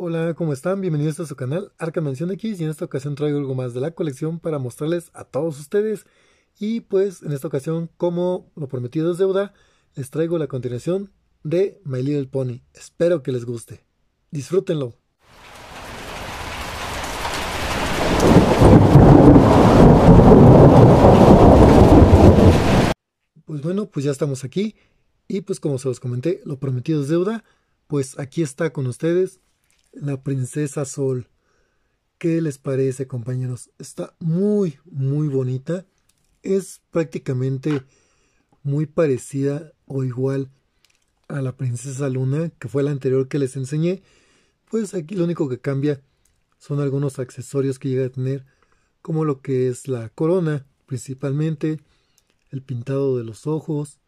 Hola, ¿cómo están? Bienvenidos a su canal Arca Mención X y en esta ocasión traigo algo más de la colección para mostrarles a todos ustedes y pues en esta ocasión, como lo prometido es deuda, les traigo la continuación de My Little Pony. Espero que les guste. Disfrútenlo. Pues bueno, pues ya estamos aquí y pues como se los comenté, lo prometido es deuda, pues aquí está con ustedes la Princesa Sol. ¿Qué les parece, compañeros? Está muy, muy bonita. Es prácticamente muy parecida o igual a la Princesa Luna, que fue la anterior que les enseñé. Pues aquí lo único que cambia son algunos accesorios que llega a tener, como lo que es la corona, principalmente, el pintado de los ojos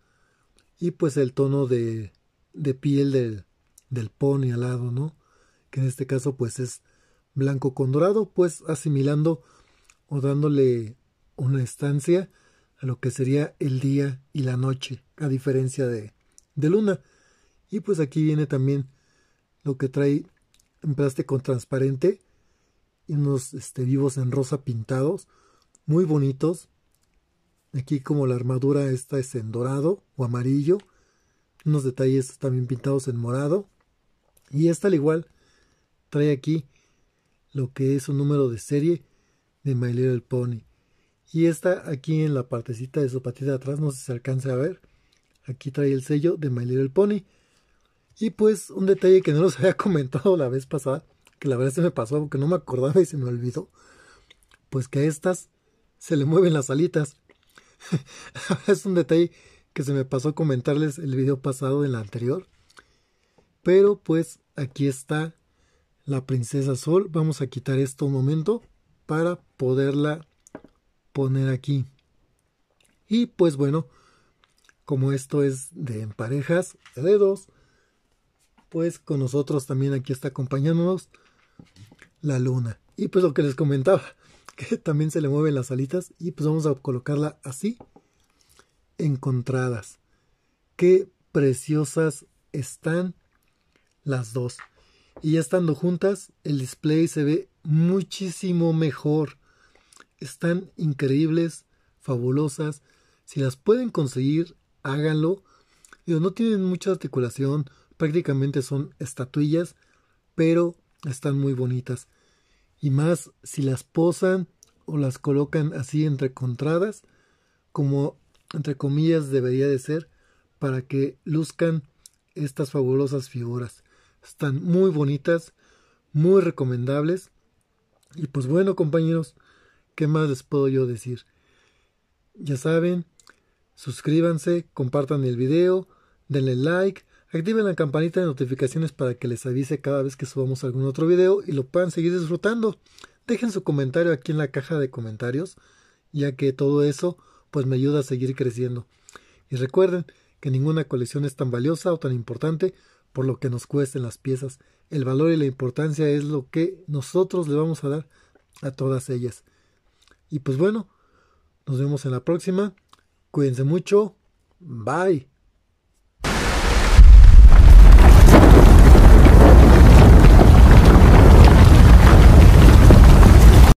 y pues el tono de, de piel del, del pony al lado, ¿no? que en este caso pues es blanco con dorado, pues asimilando o dándole una estancia a lo que sería el día y la noche, a diferencia de, de luna. Y pues aquí viene también lo que trae emplaste con transparente y unos este, vivos en rosa pintados, muy bonitos. Aquí como la armadura esta es en dorado o amarillo, unos detalles también pintados en morado. Y esta al igual trae aquí lo que es un número de serie de My Little Pony. Y está aquí en la partecita de su patita de atrás, no sé si se alcanza a ver. Aquí trae el sello de My Little Pony. Y pues un detalle que no los había comentado la vez pasada, que la verdad se me pasó porque no me acordaba y se me olvidó. Pues que a estas se le mueven las alitas. es un detalle que se me pasó comentarles el video pasado en la anterior. Pero pues aquí está la princesa sol vamos a quitar esto un momento para poderla poner aquí y pues bueno como esto es de en parejas de dos pues con nosotros también aquí está acompañándonos la luna y pues lo que les comentaba que también se le mueven las alitas y pues vamos a colocarla así encontradas qué preciosas están las dos y ya estando juntas el display se ve muchísimo mejor. Están increíbles, fabulosas. Si las pueden conseguir, háganlo. no tienen mucha articulación, prácticamente son estatuillas, pero están muy bonitas. Y más si las posan o las colocan así entrecontradas, como entre comillas debería de ser, para que luzcan estas fabulosas figuras. Están muy bonitas, muy recomendables. Y pues bueno, compañeros, ¿qué más les puedo yo decir? Ya saben, suscríbanse, compartan el video, denle like, activen la campanita de notificaciones para que les avise cada vez que subamos algún otro video y lo puedan seguir disfrutando. Dejen su comentario aquí en la caja de comentarios, ya que todo eso pues me ayuda a seguir creciendo. Y recuerden que ninguna colección es tan valiosa o tan importante por lo que nos cuesten las piezas. El valor y la importancia es lo que nosotros le vamos a dar a todas ellas. Y pues bueno, nos vemos en la próxima. Cuídense mucho. Bye.